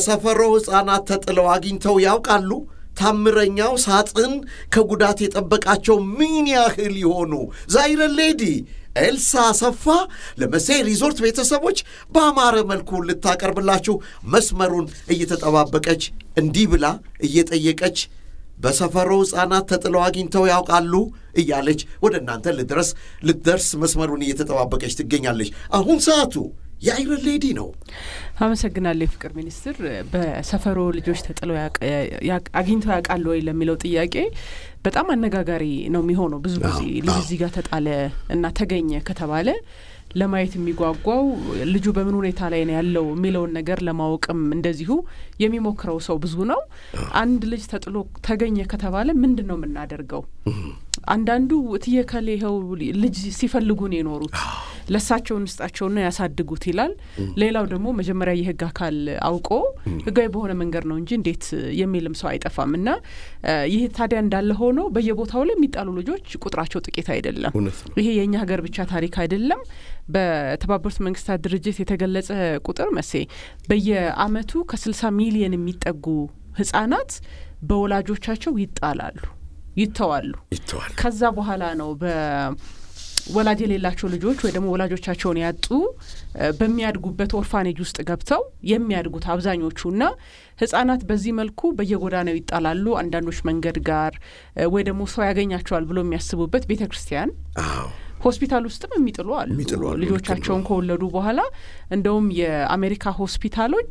በሰፈሮ ሕፃናት ተጥለው አግኝተው ያውቃሉ? ታምረኛው ሳጥን ከጉዳት የጠበቃቸው ምን ያህል ይሆኑ? ዛይረን ሌዲ ኤልሳ አሰፋ ለመሴ ሪዞርት ቤተሰቦች በአማረ መልኩ ልታቀርብላችሁ መስመሩን እየተጠባበቀች እንዲህ ብላ እየጠየቀች በሰፈሮ ሕፃናት ተጥለው አግኝተው ያውቃሉ እያለች ወደ እናንተ ልድረስ ልትደርስ መስመሩን እየተጠባበቀች ትገኛለች። አሁን ሰዓቱ የአይረን ሌዲ ነው። አመሰግናለሁ የፍቅር ሚኒስትር። በሰፈሮ ልጆች ተጥለው አግኝተው ያውቃሉ ወይ ለሚለው ጥያቄ በጣም አነጋጋሪ ነው የሚሆነው። ብዙ ጊዜ ልጅ እዚህ ጋር ተጣለ እና ተገኘ ከተባለ ለማየት የሚጓጓው ልጁ በምን ሁኔታ ላይ ነው ያለው የሚለውን ነገር ለማወቅም እንደዚሁ የሚሞክረው ሰው ብዙ ነው። አንድ ልጅ ተጥሎ ተገኘ ከተባለ ምንድን ነው የምናደርገው? አንዳንዱ እትዬ ከሌ ይኸው ልጅ ሲፈልጉ ነው የኖሩት ለሳቸው እንስጣቸውና ያሳድጉት ይላል። ሌላው ደግሞ መጀመሪያ የህግ አካል አውቆ ህጋዊ በሆነ መንገድ ነው እንጂ እንዴት የሚልም ሰው አይጠፋም። እና ይህ ታዲያ እንዳለ ሆኖ በየቦታው ላይ የሚጣሉ ልጆች ቁጥራቸው ጥቂት አይደለም። ይሄ የእኛ ሀገር ብቻ ታሪክ አይደለም። በተባበሩት መንግስታት ድርጅት የተገለጸ ቁጥር መሴ በየአመቱ ከስልሳ ሚሊየን የሚጠጉ ህጻናት በወላጆቻቸው ይጣላሉ። ይተዋሉ። ከዛ በኋላ ነው በወላጅ የሌላቸው ልጆች ወይ ደግሞ ወላጆቻቸውን ያጡ በሚያድጉበት ኦርፋኔጅ ውስጥ ገብተው የሚያድጉት አብዛኞቹና ህጻናት በዚህ መልኩ በየጎዳናው ይጣላሉ። አንዳንዶች መንገድ ጋር ወይ ደግሞ ሰው ያገኛቸዋል ብሎ የሚያስቡበት ቤተ ክርስቲያን ሆስፒታል ውስጥም የሚጥሉ አሉ። ልጆቻቸውን ከወለዱ በኋላ እንደውም የአሜሪካ ሆስፒታሎች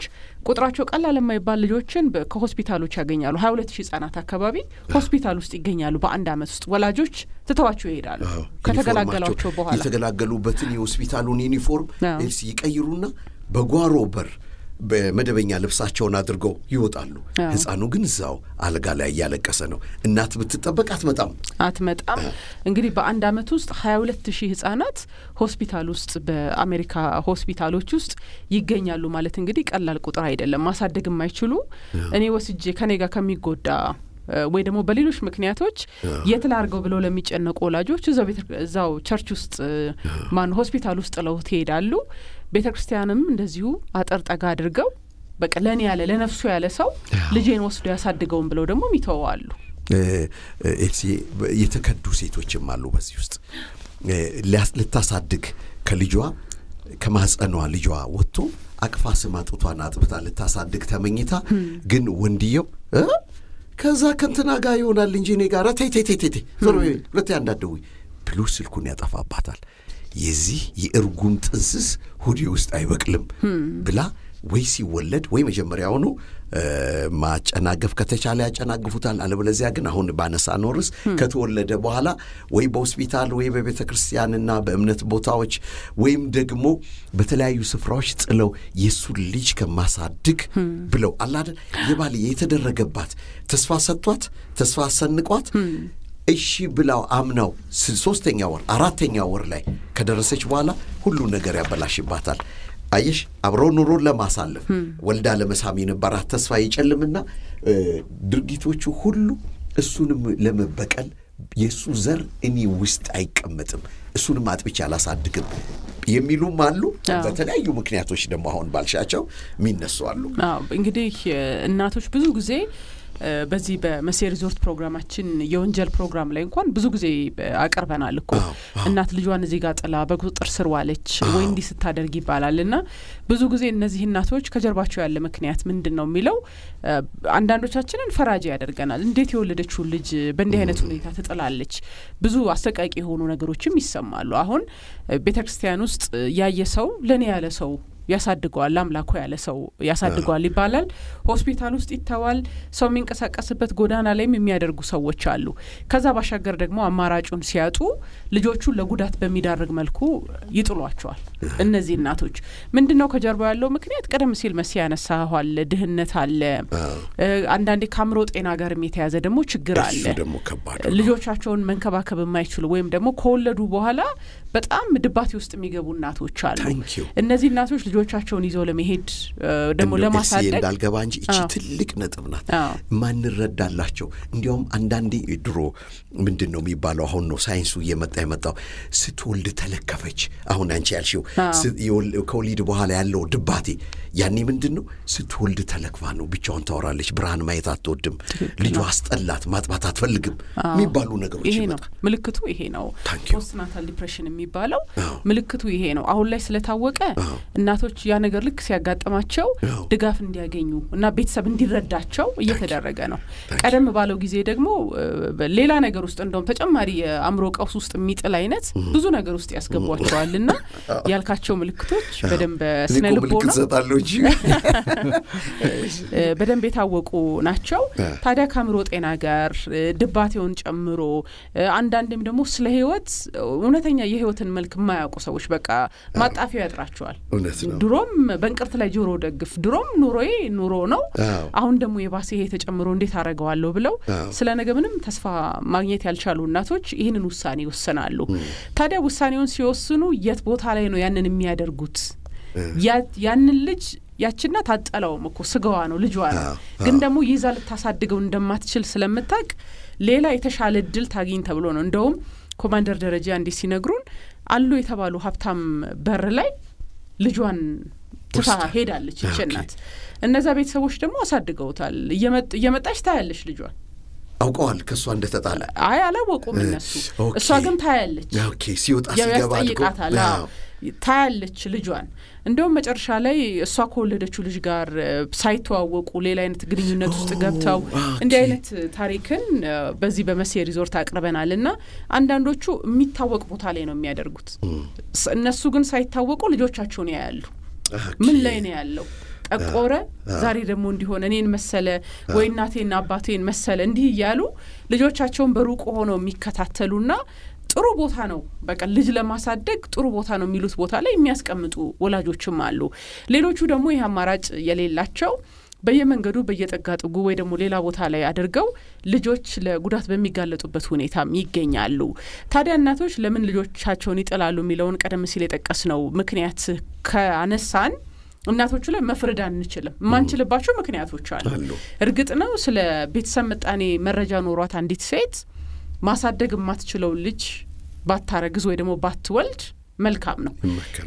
ቁጥራቸው ቀላል የማይባል ልጆችን ከሆስፒታሎች ያገኛሉ። ሀያ ሁለት ሺህ ህጻናት አካባቢ ሆስፒታል ውስጥ ይገኛሉ። በአንድ አመት ውስጥ ወላጆች ትተዋቸው ይሄዳሉ። ከተገላገሏቸው በኋላ የተገላገሉበትን የሆስፒታሉን ዩኒፎርም ኤልሲ ይቀይሩና በጓሮ በር በመደበኛ ልብሳቸውን አድርገው ይወጣሉ። ህፃኑ ግን እዛው አልጋ ላይ እያለቀሰ ነው። እናት ብትጠበቅ አትመጣም አትመጣም። እንግዲህ በአንድ አመት ውስጥ ሀያ ሁለት ሺህ ህጻናት ሆስፒታል ውስጥ በአሜሪካ ሆስፒታሎች ውስጥ ይገኛሉ ማለት እንግዲህ ቀላል ቁጥር አይደለም። ማሳደግ የማይችሉ እኔ ወስጄ ከኔ ጋር ከሚጎዳ ወይ ደግሞ በሌሎች ምክንያቶች የት ላድርገው ብለው ለሚጨነቁ ወላጆች እዛው ቸርች ውስጥ ማን ሆስፒታል ውስጥ ጥለው ትሄዳሉ። ቤተ ክርስቲያንም እንደዚሁ አጠር ጠጋ አድርገው በቃ ለእኔ ያለ ለነፍሱ ያለ ሰው ልጄን ወስዶ ያሳድገውን ብለው ደግሞ ይተዋሉ። ኤልሲ የተከዱ ሴቶችም አሉ በዚህ ውስጥ ልታሳድግ ከልጇ ከማጸኗ ልጇ ወጥቶ አቅፋ ስማ ጡቷን አጥብታ ልታሳድግ ተመኝታ ግን ወንድየው ከዛ ከንትና ጋር ይሆናል እንጂ እኔ ጋር ቴቴቴቴቴ ዞር ሁለት ያንዳደዊ ብሎ ስልኩን ያጠፋባታል። የዚህ የእርጉም ጥንስስ ሆዴ ውስጥ አይበቅልም ብላ ወይ ሲወለድ ወይ መጀመሪያውኑ ማጨናገፍ ከተቻለ ያጨናግፉታል፣ አለበለዚያ ግን አሁን ባነሳ ኖርስ ከተወለደ በኋላ ወይ በሆስፒታል ወይ በቤተ ክርስቲያንና በእምነት ቦታዎች ወይም ደግሞ በተለያዩ ስፍራዎች ጥለው የእሱን ልጅ ከማሳድግ ብለው አላደ የባል የተደረገባት ተስፋ ሰጥቷት ተስፋ አሰንቋት እሺ ብላው አምናው ሶስተኛ ወር አራተኛ ወር ላይ ከደረሰች በኋላ ሁሉ ነገር ያበላሽባታል። አየሽ አብሮ ኑሮ ለማሳለፍ ወልዳ ለመሳም የነበራት ተስፋ ይጨልምና ድርጊቶቹ ሁሉ እሱንም ለመበቀል የእሱ ዘር እኔ ውስጥ አይቀመጥም፣ እሱንም አጥብቼ አላሳድግም የሚሉም አሉ። በተለያዩ ምክንያቶች ደግሞ አሁን ባልሻቸው የሚነሱ አሉ። እንግዲህ እናቶች ብዙ ጊዜ በዚህ በመሴ ሪዞርት ፕሮግራማችን የወንጀል ፕሮግራም ላይ እንኳን ብዙ ጊዜ አቅርበናል እኮ እናት ልጇን እዚህ ጋር ጥላ በቁጥጥር ስር ዋለች ወይ እንዲህ ስታደርግ ይባላል እና ብዙ ጊዜ እነዚህ እናቶች ከጀርባቸው ያለ ምክንያት ምንድን ነው የሚለው አንዳንዶቻችንን ፈራጅ ያደርገናል። እንዴት የወለደችውን ልጅ በእንዲህ አይነት ሁኔታ ትጥላለች? ብዙ አሰቃቂ የሆኑ ነገሮችም ይሰማሉ። አሁን ቤተ ክርስቲያን ውስጥ ያየ ሰው ለእኔ ያለ ሰው ያሳድገዋል አምላኩ ያለ ሰው ያሳድገዋል ይባላል። ሆስፒታል ውስጥ ይተዋል። ሰው የሚንቀሳቀስበት ጎዳና ላይም የሚያደርጉ ሰዎች አሉ። ከዛ ባሻገር ደግሞ አማራጩን ሲያጡ ልጆቹን ለጉዳት በሚዳርግ መልኩ ይጥሏቸዋል። እነዚህ እናቶች ምንድን ነው ከጀርባ ያለው ምክንያት? ቀደም ሲል መሲ ያነሳኋል፣ ድህነት አለ፣ አንዳንዴ ከአእምሮ ጤና ጋር የተያዘ ደግሞ ችግር አለ። ልጆቻቸውን መንከባከብ የማይችሉ ወይም ደግሞ ከወለዱ በኋላ በጣም ድባቴ ውስጥ የሚገቡ እናቶች አሉ። እነዚህ እናቶች ልጆቻቸውን ይዘው ለመሄድ ደግሞ ለማሳደግ እንዳልገባ እንጂ እቺ ትልቅ ነጥብ ናት። ማንረዳላቸው እንዲያውም አንዳንዴ ድሮ ምንድን ነው የሚባለው አሁን ነው ሳይንሱ እየመጣ የመጣው ስትወልድ ተለከፈች። አሁን አንቺ ያልሽው ከወሊድ በኋላ ያለው ድባቴ ያኔ ምንድን ነው ስትወልድ ተለክፋ ነው፣ ብቻውን ታወራለች፣ ብርሃን ማየት አትወድም፣ ልጇ አስጠላት፣ ማጥባት አትፈልግም የሚባሉ ነገሮች ይመጣል። ምልክቱ ይሄ ነው ፖስትናታል ዲፕሬሽን የሚባለው ምልክቱ ይሄ ነው። አሁን ላይ ስለታወቀ እናቶች ያ ነገር ልክ ሲያጋጥማቸው ድጋፍ እንዲያገኙ እና ቤተሰብ እንዲረዳቸው እየተደረገ ነው። ቀደም ባለው ጊዜ ደግሞ ሌላ ነገር ውስጥ እንደውም ተጨማሪ የአእምሮ ቀውስ ውስጥ የሚጥል አይነት ብዙ ነገር ውስጥ ያስገቧቸዋል እና ያልካቸው ምልክቶች በደንብ ስነ ልቦና በደንብ የታወቁ ናቸው። ታዲያ ከአእምሮ ጤና ጋር ድባቴውን ጨምሮ አንዳንድም ደግሞ ስለ ህይወት እውነተኛ የህይወት የህይወትን መልክ የማያውቁ ሰዎች በቃ ማጣፊያው ያጥራቸዋል። ድሮም በእንቅርት ላይ ጆሮ ደግፍ፣ ድሮም ኑሮዬ ኑሮ ነው፣ አሁን ደግሞ የባሰ ይሄ ተጨምሮ እንዴት አደርገዋለሁ ብለው ስለ ነገ ምንም ተስፋ ማግኘት ያልቻሉ እናቶች ይህንን ውሳኔ ይወስናሉ። ታዲያ ውሳኔውን ሲወስኑ የት ቦታ ላይ ነው ያንን የሚያደርጉት? ያንን ልጅ ያችና ታጠላውም እኮ ስጋዋ ነው ልጇ ነው። ግን ደግሞ ይዛ ልታሳድገው እንደማትችል ስለምታቅ ሌላ የተሻለ እድል ታግኝ ተብሎ ነው እንደውም ኮማንደር ደረጃ እንዲህ ሲነግሩን አሉ የተባሉ ሀብታም በር ላይ ልጇን ትፋ ሄዳለች ይችናት። እነዛ ቤተሰቦች ደግሞ አሳድገውታል። እየመጣች ታያለች ልጇን አውቀዋል ከእሷ እንደተጣለ። አይ አላወቁም እነሱ። እሷ ግን ታያለች ሲወጣ ሲገባ ታያለች ልጇን። እንደውም መጨረሻ ላይ እሷ ከወለደችው ልጅ ጋር ሳይተዋወቁ ሌላ አይነት ግንኙነት ውስጥ ገብተው እንዲህ አይነት ታሪክን በዚህ በመሴ ሪዞርት አቅርበናል እና አንዳንዶቹ የሚታወቅ ቦታ ላይ ነው የሚያደርጉት። እነሱ ግን ሳይታወቁ ልጆቻቸውን ያያሉ። ምን ላይ ነው ያለው? ጠቆረ፣ ዛሬ ደግሞ እንዲሆነ እኔን መሰለ ወይ እናቴና አባቴን መሰለ እንዲህ እያሉ ልጆቻቸውን በሩቅ ሆነው የሚከታተሉና ጥሩ ቦታ ነው፣ በቃ ልጅ ለማሳደግ ጥሩ ቦታ ነው የሚሉት ቦታ ላይ የሚያስቀምጡ ወላጆችም አሉ። ሌሎቹ ደግሞ ይህ አማራጭ የሌላቸው በየመንገዱ በየጠጋ ጥጉ ወይ ደግሞ ሌላ ቦታ ላይ አድርገው ልጆች ለጉዳት በሚጋለጡበት ሁኔታም ይገኛሉ። ታዲያ እናቶች ለምን ልጆቻቸውን ይጥላሉ የሚለውን ቀደም ሲል ነው ምክንያት ከአነሳን እናቶቹ ላይ መፍረድ አንችልም። የማንችልባቸው ምክንያቶች አሉ። እርግጥ ነው ስለ ቤተሰብ ምጣኔ መረጃ ኖሯት አንዲት ሴት ማሳደግ የማትችለው ልጅ ባታረግዝ ወይ ደግሞ ባትወልድ መልካም ነው።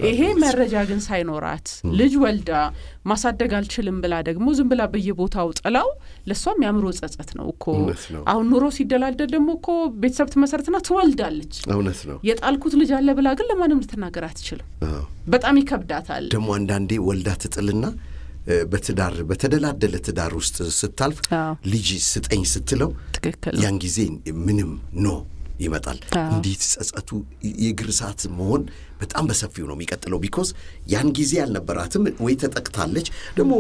ይሄ መረጃ ግን ሳይኖራት ልጅ ወልዳ ማሳደግ አልችልም ብላ ደግሞ ዝም ብላ በየቦታው ጥላው ለእሷም የአእምሮ ጸጸት ነው እኮ። አሁን ኑሮ ሲደላደል ደግሞ እኮ ቤተሰብ ትመሰረትና ትወልዳለች። እውነት ነው። የጣልኩት ልጅ አለ ብላ ግን ለማንም ልትናገር አትችልም። በጣም ይከብዳታል። ደግሞ አንዳንዴ ወልዳ ትጥልና በትዳር በተደላደለ ትዳር ውስጥ ስታልፍ ልጅ ስጠኝ ስትለው ያን ጊዜ ምንም ኖ ይመጣል። እንዴት ጸጸቱ የእግር ሰዓት መሆን በጣም በሰፊው ነው የሚቀጥለው። ቢኮዝ ያን ጊዜ አልነበራትም ወይ ተጠቅታለች። ደግሞ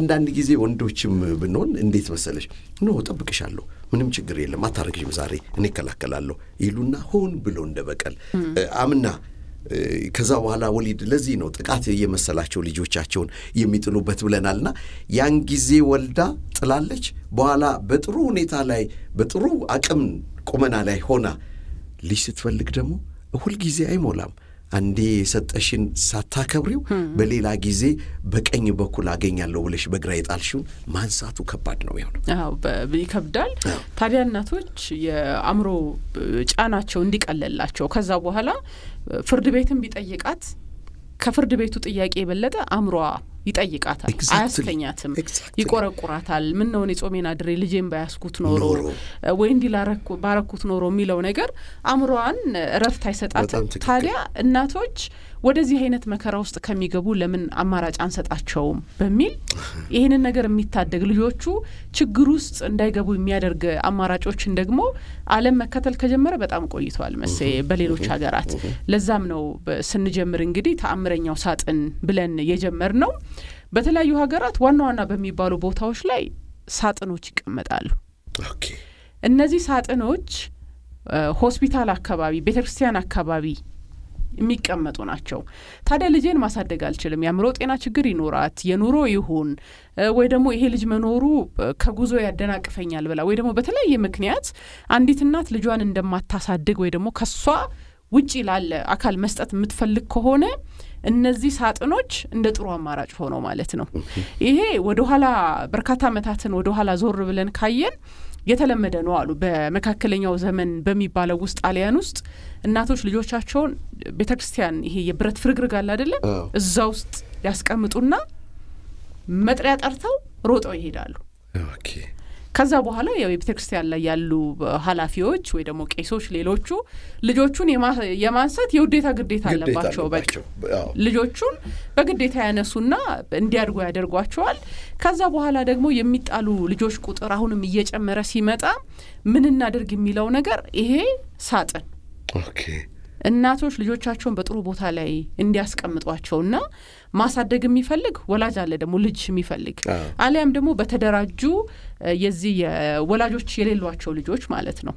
አንዳንድ ጊዜ ወንዶችም ብንሆን እንዴት መሰለች ኖ ጠብቅሻለሁ ምንም ችግር የለም፣ አታረግሽም ዛሬ እኔ ይከላከላለሁ ይሉና ሆን ብሎ እንደ በቀል አምና ከዛ በኋላ ወሊድ ለዚህ ነው ጥቃት እየመሰላቸው ልጆቻቸውን የሚጥሉበት ብለናልና ያን ጊዜ ወልዳ ጥላለች። በኋላ በጥሩ ሁኔታ ላይ በጥሩ አቅም ቁመና ላይ ሆና ልጅ ስትፈልግ ደግሞ ሁልጊዜ አይሞላም። አንዴ የሰጠሽን ሳታከብሪው በሌላ ጊዜ በቀኝ በኩል አገኛለሁ ብለሽ በግራ የጣልሽውን ማንሳቱ ከባድ ነው የሚሆነው። ይከብዳል። ታዲያ እናቶች የአእምሮ ጫናቸው እንዲቀለላቸው ከዛ በኋላ ፍርድ ቤትን ቢጠይቃት ከፍርድ ቤቱ ጥያቄ የበለጠ አእምሯ ይጠይቃታል። አያስተኛትም፣ ይቆረቁራታል። ምን ነውን የጾሜን አድሬ ልጄን ባያስኩት ኖሮ ወይ እንዲ ባረኩት ኖሮ የሚለው ነገር አእምሮዋን እረፍት አይሰጣትም። ታዲያ እናቶች ወደዚህ አይነት መከራ ውስጥ ከሚገቡ ለምን አማራጭ አንሰጣቸውም በሚል ይህንን ነገር የሚታደግ ልጆቹ ችግር ውስጥ እንዳይገቡ የሚያደርግ አማራጮችን ደግሞ ዓለም መከተል ከጀመረ በጣም ቆይተዋል መሴ በሌሎች ሀገራት። ለዛም ነው ስንጀምር እንግዲህ ተአምረኛው ሳጥን ብለን የጀመር ነው። በተለያዩ ሀገራት ዋና ዋና በሚባሉ ቦታዎች ላይ ሳጥኖች ይቀመጣሉ። እነዚህ ሳጥኖች ሆስፒታል አካባቢ፣ ቤተ ክርስቲያን አካባቢ የሚቀመጡ ናቸው። ታዲያ ልጄን ማሳደግ አልችልም፣ የአእምሮ ጤና ችግር ይኖራት የኑሮ ይሁን ወይ ደግሞ ይሄ ልጅ መኖሩ ከጉዞ ያደናቅፈኛል ብላ ወይ ደግሞ በተለያየ ምክንያት አንዲት እናት ልጇን እንደማታሳድግ ወይ ደግሞ ከሷ ውጪ ላለ አካል መስጠት የምትፈልግ ከሆነ እነዚህ ሳጥኖች እንደ ጥሩ አማራጭ ሆነው ማለት ነው። ይሄ ወደኋላ በርካታ ዓመታትን ወደኋላ ዞር ብለን ካየን የተለመደ ነው አሉ። በመካከለኛው ዘመን በሚባለው ውስጥ ጣሊያን ውስጥ እናቶች ልጆቻቸውን ቤተ ክርስቲያን ይሄ የብረት ፍርግርግ አለ አይደለም፣ እዛ ውስጥ ያስቀምጡና መጥሪያ ጠርተው ሮጠው ይሄዳሉ። ከዛ በኋላ ያው የቤተክርስቲያን ላይ ያሉ ኃላፊዎች ወይ ደግሞ ቄሶች፣ ሌሎቹ ልጆቹን የማንሳት የውዴታ ግዴታ አለባቸው። በቃ ልጆቹን በግዴታ ያነሱና እንዲያድጉ ያደርጓቸዋል። ከዛ በኋላ ደግሞ የሚጣሉ ልጆች ቁጥር አሁንም እየጨመረ ሲመጣ ምን እናደርግ የሚለው ነገር ይሄ ሳጥን ኦኬ እናቶች ልጆቻቸውን በጥሩ ቦታ ላይ እንዲያስቀምጧቸውና ማሳደግ የሚፈልግ ወላጅ አለ ደግሞ ልጅ የሚፈልግ አሊያም ደግሞ በተደራጁ የዚህ ወላጆች የሌሏቸው ልጆች ማለት ነው።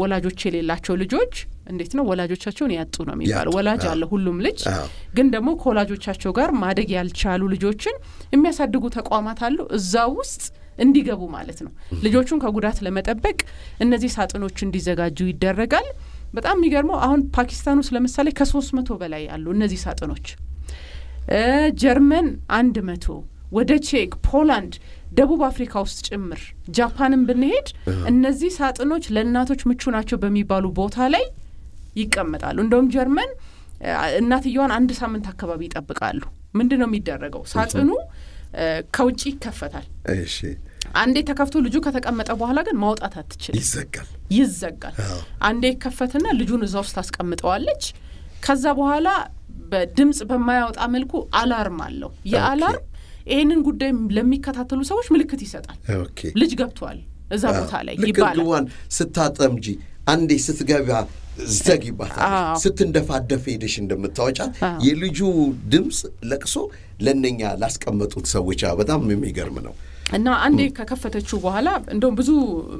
ወላጆች የሌላቸው ልጆች እንዴት ነው ወላጆቻቸውን ያጡ ነው የሚባለው። ወላጅ አለ ሁሉም ልጅ ግን ደግሞ ከወላጆቻቸው ጋር ማደግ ያልቻሉ ልጆችን የሚያሳድጉ ተቋማት አሉ። እዛ ውስጥ እንዲገቡ ማለት ነው። ልጆቹን ከጉዳት ለመጠበቅ እነዚህ ሳጥኖች እንዲዘጋጁ ይደረጋል። በጣም የሚገርመው አሁን ፓኪስታን ውስጥ ለምሳሌ ከሶስት መቶ በላይ አሉ እነዚህ ሳጥኖች። ጀርመን አንድ መቶ ወደ ቼክ፣ ፖላንድ፣ ደቡብ አፍሪካ ውስጥ ጭምር ጃፓንን ብንሄድ እነዚህ ሳጥኖች ለእናቶች ምቹ ናቸው በሚባሉ ቦታ ላይ ይቀመጣሉ። እንደውም ጀርመን እናትየዋን አንድ ሳምንት አካባቢ ይጠብቃሉ። ምንድን ነው የሚደረገው? ሳጥኑ ከውጭ ይከፈታል። እሺ አንዴ ተከፍቶ ልጁ ከተቀመጠ በኋላ ግን ማውጣት አትችልም። ይዘጋል ይዘጋል። አንዴ ይከፈትና ልጁን እዛ ውስጥ ታስቀምጠዋለች። ከዛ በኋላ በድምፅ በማያወጣ መልኩ አላርም አለው። የአላርም ይህንን ጉዳይ ለሚከታተሉ ሰዎች ምልክት ይሰጣል። ልጅ ገብቷል እዛ ቦታ ላይ ይባላል። ስታጠምጂ አንዴ ስትገባ ዘግይባታለች። ስትንደፋደፍ ሄደሽ እንደምታወጫት የልጁ ድምፅ ለቅሶ ለእነኛ ላስቀመጡት ሰዎች በጣም የሚገርም ነው። እና አንዴ ከከፈተችው በኋላ እንደውም ብዙ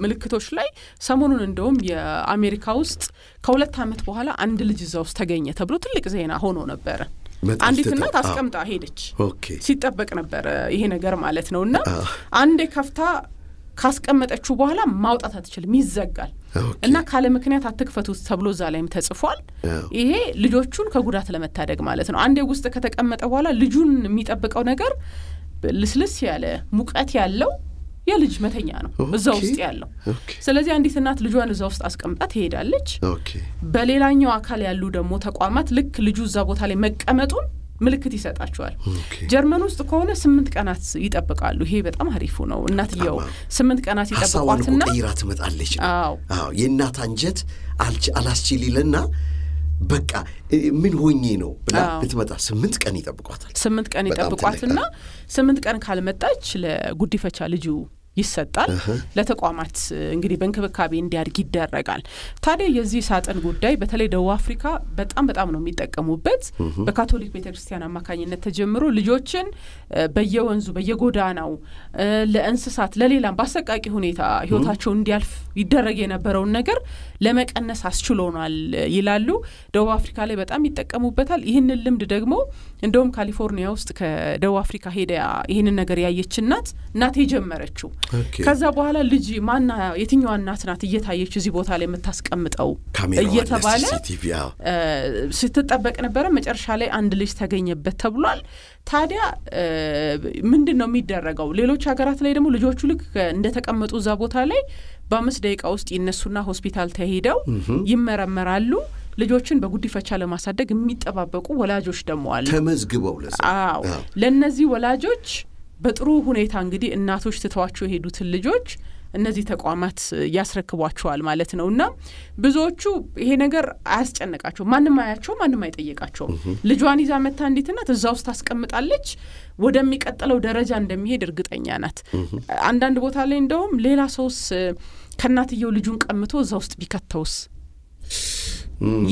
ምልክቶች ላይ ሰሞኑን እንደውም የአሜሪካ ውስጥ ከሁለት ዓመት በኋላ አንድ ልጅ እዛ ውስጥ ተገኘ ተብሎ ትልቅ ዜና ሆኖ ነበረ። አንዲት እናት አስቀምጣ ሄደች። ሲጠበቅ ነበረ ይሄ ነገር ማለት ነው። እና አንዴ ከፍታ ካስቀመጠችው በኋላ ማውጣት አትችልም፣ ይዘጋል። እና ካለ ምክንያት አትክፈቱት ተብሎ እዛ ላይም ተጽፏል። ይሄ ልጆቹን ከጉዳት ለመታደግ ማለት ነው። አንዴ ውስጥ ከተቀመጠ በኋላ ልጁን የሚጠብቀው ነገር ልስልስ ያለ ሙቀት ያለው የልጅ መተኛ ነው እዛ ውስጥ ያለው። ስለዚህ አንዲት እናት ልጇን እዛ ውስጥ አስቀምጣ ትሄዳለች። በሌላኛው አካል ያሉ ደግሞ ተቋማት ልክ ልጁ እዛ ቦታ ላይ መቀመጡን ምልክት ይሰጣቸዋል። ጀርመን ውስጥ ከሆነ ስምንት ቀናት ይጠብቃሉ። ይሄ በጣም አሪፉ ነው። እናትየው ስምንት ቀናት ይጠብቋትና ቀይራ ትመጣለች። የእናት አንጀት አላስችሊልና በቃ ምን ሆኜ ነው ብላ ብትመጣ ስምንት ቀን ይጠብቋታል። ስምንት ቀን ይጠብቋትና ስምንት ቀን ካልመጣች ለጉዲፈቻ ልጁ ይሰጣል። ለተቋማት እንግዲህ በእንክብካቤ እንዲያድግ ይደረጋል። ታዲያ የዚህ ሳጥን ጉዳይ በተለይ ደቡብ አፍሪካ በጣም በጣም ነው የሚጠቀሙበት። በካቶሊክ ቤተክርስቲያን አማካኝነት ተጀምሮ ልጆችን በየወንዙ በየጎዳናው ለእንስሳት ለሌላም በአሰቃቂ ሁኔታ ህይወታቸው እንዲያልፍ ይደረግ የነበረውን ነገር ለመቀነስ አስችሎናል ይላሉ። ደቡብ አፍሪካ ላይ በጣም ይጠቀሙበታል። ይህንን ልምድ ደግሞ እንደውም ካሊፎርኒያ ውስጥ ከደቡብ አፍሪካ ሄዳ ይህንን ነገር ያየች እናት እናቴ የጀመረችው። ከዛ በኋላ ልጅ ማና የትኛዋ እናት ናት እየታየች እዚህ ቦታ ላይ የምታስቀምጠው እየተባለ ስትጠበቅ ነበረ። መጨረሻ ላይ አንድ ልጅ ተገኘበት ተብሏል። ታዲያ ምንድን ነው የሚደረገው? ሌሎች ሀገራት ላይ ደግሞ ልጆቹ ልክ እንደተቀመጡ እዛ ቦታ ላይ በአምስት ደቂቃ ውስጥ ይነሱና ሆስፒታል ተሄደው ይመረመራሉ። ልጆችን በጉዲፈቻ ለማሳደግ የሚጠባበቁ ወላጆች ደግሞ አሉ ተመዝግበው ለነዚህ ወላጆች በጥሩ ሁኔታ እንግዲህ እናቶች ትተዋቸው የሄዱትን ልጆች እነዚህ ተቋማት ያስረክቧቸዋል ማለት ነው እና ብዙዎቹ ይሄ ነገር አያስጨንቃቸው ማንም አያቸው ማንም አይጠየቃቸውም ልጇን ይዛ መታ እንዴት ናት እዛ ውስጥ ታስቀምጣለች ወደሚቀጥለው ደረጃ እንደሚሄድ እርግጠኛ ናት አንዳንድ ቦታ ላይ እንደውም ሌላ ሰውስ ከእናትየው ልጁን ቀምቶ እዛ ውስጥ ቢከተውስ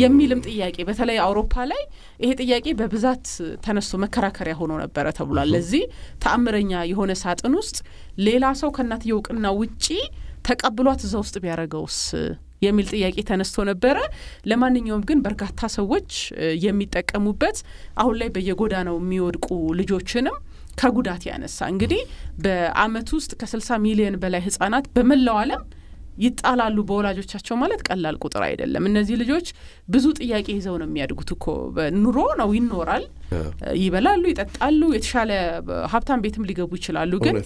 የሚልም ጥያቄ በተለይ አውሮፓ ላይ ይሄ ጥያቄ በብዛት ተነስቶ መከራከሪያ ሆኖ ነበረ ተብሏል። ለዚህ ተአምረኛ የሆነ ሳጥን ውስጥ ሌላ ሰው ከእናትየው እውቅና ውጪ ተቀብሏት እዛ ውስጥ ቢያደርገውስ የሚል ጥያቄ ተነስቶ ነበረ። ለማንኛውም ግን በርካታ ሰዎች የሚጠቀሙበት አሁን ላይ በየጎዳናው የሚወድቁ ልጆችንም ከጉዳት ያነሳ እንግዲህ በአመት ውስጥ ከ60 ሚሊዮን በላይ ህጻናት በመላው ዓለም ይጣላሉ በወላጆቻቸው ማለት ቀላል ቁጥር አይደለም። እነዚህ ልጆች ብዙ ጥያቄ ይዘው ነው የሚያድጉት እኮ ኑሮ ነው ይኖራል፣ ይበላሉ፣ ይጠጣሉ፣ የተሻለ ሀብታም ቤትም ሊገቡ ይችላሉ። ግን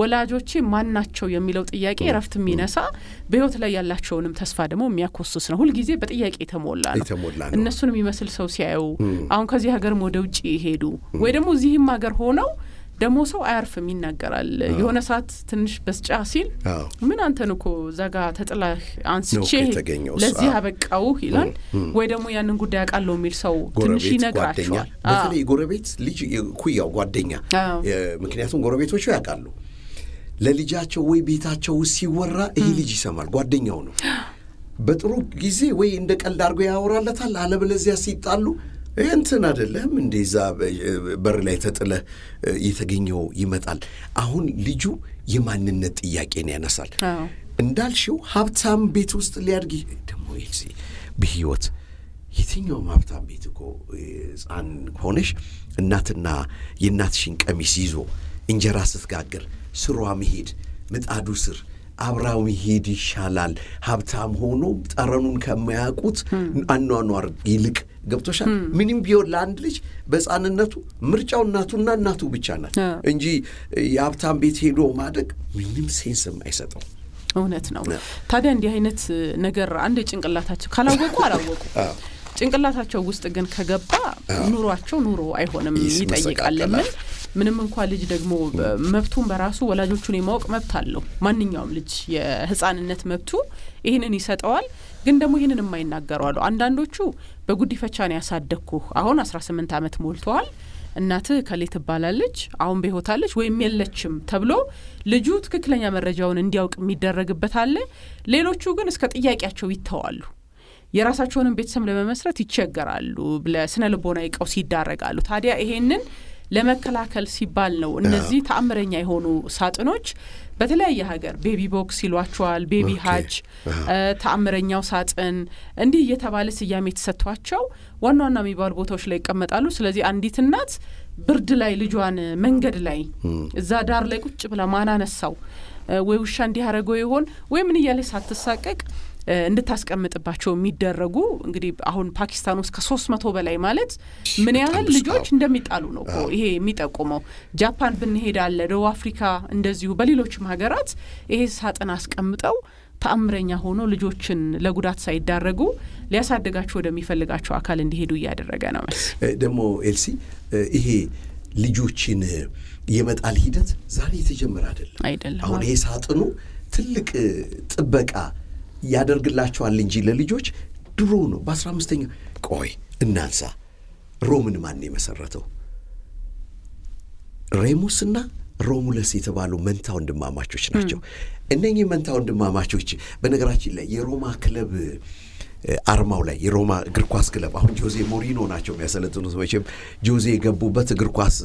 ወላጆቼ ማን ናቸው የሚለው ጥያቄ እረፍት የሚነሳ በህይወት ላይ ያላቸውንም ተስፋ ደግሞ የሚያኮስስ ነው። ሁልጊዜ በጥያቄ የተሞላ ነው። እነሱን የሚመስል ሰው ሲያዩ አሁን ከዚህ ሀገርም ወደ ውጭ ይሄዱ ወይ ደግሞ እዚህም ሀገር ሆነው ደግሞ ሰው አያርፍም ይናገራል። የሆነ ሰዓት ትንሽ በስጫ ሲል ምን አንተን እኮ ዛጋ ተጥላህ አንስቼ ለዚህ አበቃውህ ይላል። ወይ ደግሞ ያንን ጉዳይ አውቃለሁ የሚል ሰው ትንሽ ይነግራቸዋል። የጎረቤት ልጅ ኩያው ጓደኛ፣ ምክንያቱም ጎረቤቶቹ ያውቃሉ ለልጃቸው ወይ ቤታቸው ውስጥ ሲወራ ይሄ ልጅ ይሰማል፣ ጓደኛው ነው። በጥሩ ጊዜ ወይ እንደ ቀልድ አድርጎ ያወራለታል፣ አለበለዚያ ሲጣሉ እንትን አይደለም እንደዛ በር ላይ ተጥለ የተገኘው ይመጣል። አሁን ልጁ የማንነት ጥያቄን ያነሳል። እንዳልሽው ሀብታም ቤት ውስጥ ሊያድግ ደግሞ በህይወት የትኛውም ሀብታም ቤት እኮ ሕፃን ሆነሽ እናትና የእናትሽን ቀሚስ ይዞ እንጀራ ስትጋግር ስሯ መሄድ ምጣዱ ስር አብራው መሄድ ይሻላል ሀብታም ሆኖ ጠረኑን ከማያውቁት አኗኗር ይልቅ ገብቶሻል። ምንም ቢሆን ለአንድ ልጅ በህፃንነቱ ምርጫው እናቱና እናቱ ብቻ ናት እንጂ የሀብታም ቤት ሄዶ ማደግ ምንም ሴንስም አይሰጠው። እውነት ነው። ታዲያ እንዲህ አይነት ነገር አንድ ጭንቅላታቸው ካላወቁ አላወቁ ጭንቅላታቸው ውስጥ ግን ከገባ ኑሯቸው ኑሮ አይሆንም ይጠይቃለምን ምንም እንኳ ልጅ ደግሞ መብቱን በራሱ ወላጆቹን የማወቅ መብት አለው። ማንኛውም ልጅ የህፃንነት መብቱ ይህንን ይሰጠዋል። ግን ደግሞ ይህንን የማይናገሩ አሉ። አንዳንዶቹ በጉዲፈቻ ነው ያሳደግኩ፣ አሁን አስራ ስምንት ዓመት ሞልተዋል፣ እናትህ ከሌ ትባላለች፣ አሁን በህይወታለች ወይም የለችም ተብሎ ልጁ ትክክለኛ መረጃውን እንዲያውቅ የሚደረግበት አለ። ሌሎቹ ግን እስከ ጥያቄያቸው ይተዋሉ። የራሳቸውንም ቤተሰብ ለመመስረት ይቸገራሉ። ለስነ ልቦናዊ ቀውስ ይዳረጋሉ። ታዲያ ይሄንን ለመከላከል ሲባል ነው። እነዚህ ተአምረኛ የሆኑ ሳጥኖች በተለያየ ሀገር ቤቢ ቦክስ ይሏቸዋል፣ ቤቢ ሀጅ፣ ተአምረኛው ሳጥን እንዲህ እየተባለ ስያሜ የተሰጥቷቸው ዋና ዋና የሚባሉ ቦታዎች ላይ ይቀመጣሉ። ስለዚህ አንዲት እናት ብርድ ላይ ልጇን መንገድ ላይ እዛ ዳር ላይ ቁጭ ብላ ማን አነሳው ወይ ውሻ እንዲህ አረገው ይሆን ወይ ምን እያለ ሳትሳቀቅ እንድታስቀምጥባቸው የሚደረጉ እንግዲህ አሁን ፓኪስታን ውስጥ ከሶስት መቶ በላይ ማለት ምን ያህል ልጆች እንደሚጣሉ ነው ይሄ የሚጠቁመው። ጃፓን ብንሄድ አለ፣ ደቡብ አፍሪካ እንደዚሁ፣ በሌሎችም ሀገራት ይሄ ሳጥን አስቀምጠው ተአምረኛ ሆኖ ልጆችን ለጉዳት ሳይዳረጉ ሊያሳድጋቸው ወደሚፈልጋቸው አካል እንዲሄዱ እያደረገ ነው። ደግሞ ኤልሲ ይሄ ልጆችን የመጣል ሂደት ዛሬ የተጀመረ አይደለም። አይደለም። አሁን ይሄ ሳጥኑ ትልቅ ጥበቃ ያደርግላቸዋል እንጂ ለልጆች ድሮ ነው። በአስራ አምስተኛ ቆይ እናንሳ። ሮምን ማን የመሰረተው? ሬሙስና ሮሙለስ የተባሉ መንታ ወንድማማቾች ናቸው። እነኚህ መንታ ወንድማማቾች በነገራችን ላይ የሮማ ክለብ አርማው ላይ የሮማ እግር ኳስ ክለብ አሁን ጆዜ ሞሪኖ ናቸው የሚያሰለጥኑ መቼም ጆዜ የገቡበት እግር ኳስ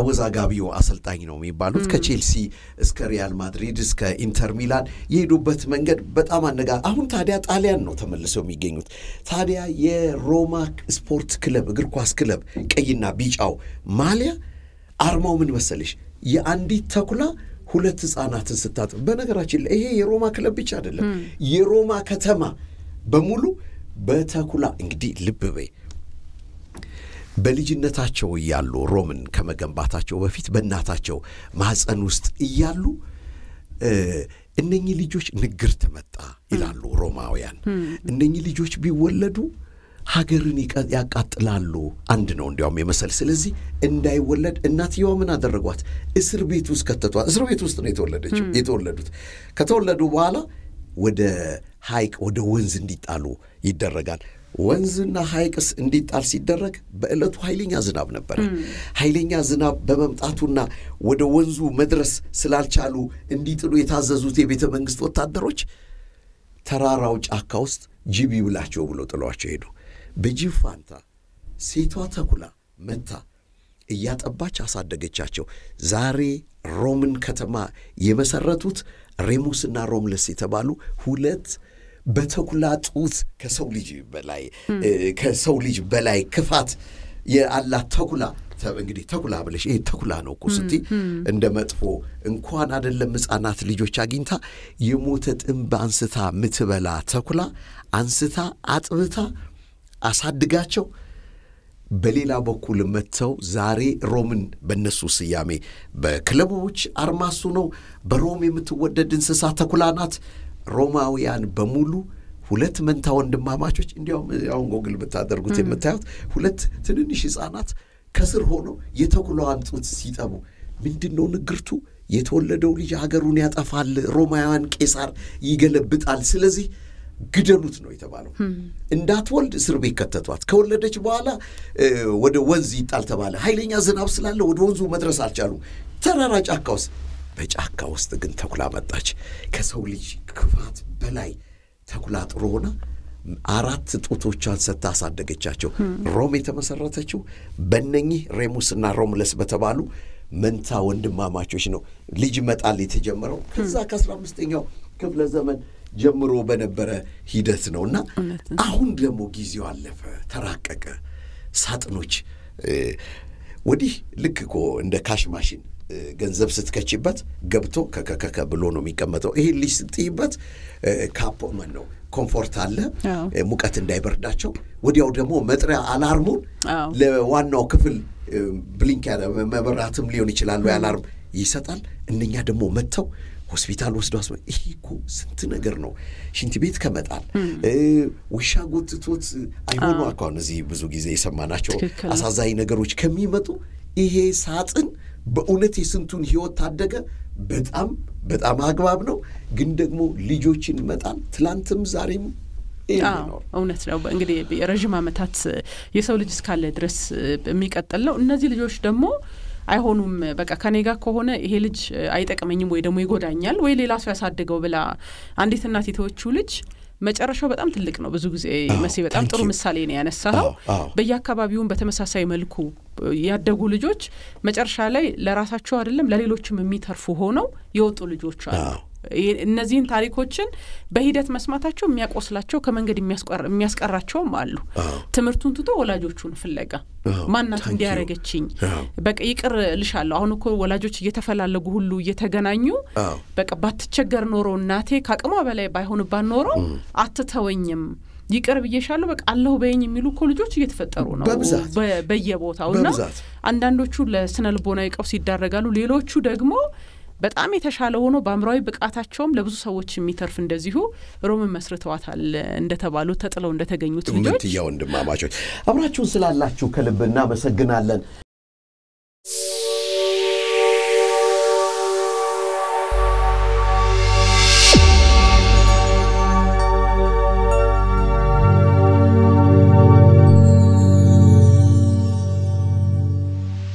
አወዛጋቢው አሰልጣኝ ነው የሚባሉት። ከቼልሲ እስከ ሪያል ማድሪድ እስከ ኢንተር ሚላን የሄዱበት መንገድ በጣም አነጋ አሁን ታዲያ ጣሊያን ነው ተመልሰው የሚገኙት። ታዲያ የሮማ ስፖርት ክለብ እግር ኳስ ክለብ ቀይና ቢጫው ማሊያ አርማው ምን መሰለሽ የአንዲት ተኩላ ሁለት ህፃናትን ስታጥ በነገራችን ላይ ይሄ የሮማ ክለብ ብቻ አይደለም የሮማ ከተማ በሙሉ በተኩላ እንግዲህ ልብ በይ በልጅነታቸው እያሉ ሮምን ከመገንባታቸው በፊት በእናታቸው ማህፀን ውስጥ እያሉ እነኚህ ልጆች ንግርት መጣ ይላሉ ሮማውያን። እነኚህ ልጆች ቢወለዱ ሀገርን ያቃጥላሉ። አንድ ነው እንዲያውም የመሰል። ስለዚህ እንዳይወለድ እናትየዋ ምን አደረጓት? እስር ቤት ውስጥ ከተቷ። እስር ቤት ውስጥ ነው የተወለደችው የተወለዱት ከተወለዱ በኋላ ወደ ሐይቅ ወደ ወንዝ እንዲጣሉ ይደረጋል። ወንዝና ሐይቅስ እንዲጣል ሲደረግ በዕለቱ ኃይለኛ ዝናብ ነበረ። ኃይለኛ ዝናብ በመምጣቱና ወደ ወንዙ መድረስ ስላልቻሉ እንዲጥሉ የታዘዙት የቤተ መንግሥት ወታደሮች ተራራው ጫካ ውስጥ ጅብ ይብላቸው ብሎ ጥሏቸው ሄዱ። በጅብ ፋንታ ሴቷ ተኩላ መታ እያጠባች አሳደገቻቸው። ዛሬ ሮምን ከተማ የመሰረቱት ሬሙስና ሮምለስ የተባሉ ሁለት በተኩላ ጡት ከሰው ልጅ በላይ ከሰው ልጅ በላይ ክፋት የአላት ተኩላ እንግዲህ ተኩላ ብለሽ ይሄ ተኩላ ነው እኮ ስቲ እንደ መጥፎ እንኳን አደለም ሕፃናት ልጆች አግኝታ የሞተ ጥንብ አንስታ ምትበላ ተኩላ አንስታ አጥብታ አሳድጋቸው በሌላ በኩል መጥተው ዛሬ ሮምን በነሱ ስያሜ በክለቦች አርማሱ ነው። በሮም የምትወደድ እንስሳ ተኩላ ናት። ሮማውያን በሙሉ ሁለት መንታ ወንድማማቾች እንዲያውም አሁን ጎግል ብታደርጉት የምታዩት ሁለት ትንንሽ ሕፃናት ከስር ሆነው የተኩላዋን ጡት ሲጠቡ ምንድን ነው ንግርቱ? የተወለደው ልጅ ሀገሩን ያጠፋል፣ ሮማውያን ቄሳር ይገለብጣል። ስለዚህ ግደሉት ነው የተባለው። እንዳትወልድ እስር ቤት ከተቷት። ከወለደች በኋላ ወደ ወንዝ ይጣል ተባለ። ኃይለኛ ዝናብ ስላለ ወደ ወንዙ መድረስ አልቻሉ ተራራ ጫካ ውስጥ በጫካ ውስጥ ግን ተኩላ መጣች። ከሰው ልጅ ክፋት በላይ ተኩላ ጥሩ ሆነ። አራት ጡቶቿን ሰጥታ አሳደገቻቸው። ሮም የተመሰረተችው በነኚህ ሬሙስና ሮምለስ በተባሉ መንታ ወንድማማቾች ነው ልጅ መጣል የተጀመረው ከዛ ከአስራ አምስተኛው ክፍለ ዘመን ጀምሮ በነበረ ሂደት ነው እና አሁን ደግሞ ጊዜው አለፈ፣ ተራቀቀ። ሳጥኖች ወዲህ ልክ እኮ እንደ ካሽ ማሽን ገንዘብ ስትከችበት ገብቶ ከከከከ ብሎ ነው የሚቀመጠው። ይሄ ልጅ ስትይበት ካፖ ነው ኮምፎርት አለ፣ ሙቀት እንዳይበርዳቸው። ወዲያው ደግሞ መጥሪያ አላርሙን ለዋናው ክፍል ብሊንክ መብራትም ሊሆን ይችላሉ አላርም ይሰጣል። እነኛ ደግሞ መጥተው ሆስፒታል ወስዶ አስመ ይሄ እኮ ስንት ነገር ነው። ሽንት ቤት ከመጣል ውሻ ጎትቶት አይሆኑ አካሁን እዚህ ብዙ ጊዜ የሰማናቸው አሳዛኝ ነገሮች ከሚመጡ ይሄ ሳጥን በእውነት የስንቱን ህይወት ታደገ። በጣም በጣም አግባብ ነው። ግን ደግሞ ልጆችን መጣል ትላንትም ዛሬም እውነት ነው። እንግዲህ ረዥም አመታት የሰው ልጅ እስካለ ድረስ የሚቀጥል ነው። እነዚህ ልጆች ደግሞ አይሆኑም በቃ ከኔ ጋር ከሆነ ይሄ ልጅ አይጠቅመኝም ወይ ደግሞ ይጎዳኛል ወይ ሌላ ሰው ያሳድገው ብላ አንዲት እናት የተወችው ልጅ መጨረሻው በጣም ትልቅ ነው። ብዙ ጊዜ መሲ በጣም ጥሩ ምሳሌ ነው ያነሳኸው። በየአካባቢውም በተመሳሳይ መልኩ ያደጉ ልጆች መጨረሻ ላይ ለራሳቸው አይደለም ለሌሎችም የሚተርፉ ሆነው የወጡ ልጆች አሉ። እነዚህን ታሪኮችን በሂደት መስማታቸው የሚያቆስላቸው ከመንገድ የሚያስቀራቸውም አሉ። ትምህርቱን ትቶ ወላጆቹን ፍለጋ ማናት እንዲያረገችኝ በቃ ይቅር ልሻለሁ። አሁን እኮ ወላጆች እየተፈላለጉ ሁሉ እየተገናኙ በቃ ባትቸገር ኖሮ እናቴ ከአቅሟ በላይ ባይሆንባት ኖሮ አትተወኝም ይቅር ብዬሻለሁ በቃ አለሁ በይኝ የሚሉ እኮ ልጆች እየተፈጠሩ ነው በየቦታው እና አንዳንዶቹ ለስነ ልቦናዊ ቀውስ ይዳረጋሉ። ሌሎቹ ደግሞ በጣም የተሻለ ሆኖ በአእምራዊ ብቃታቸውም ለብዙ ሰዎች የሚተርፍ እንደዚሁ ሮምን መስርተዋታል እንደተባሉት ተጥለው እንደተገኙት ልጆች ምትያ ወንድማማቾች አብራችሁን ስላላችሁ ከልብ እናመሰግናለን።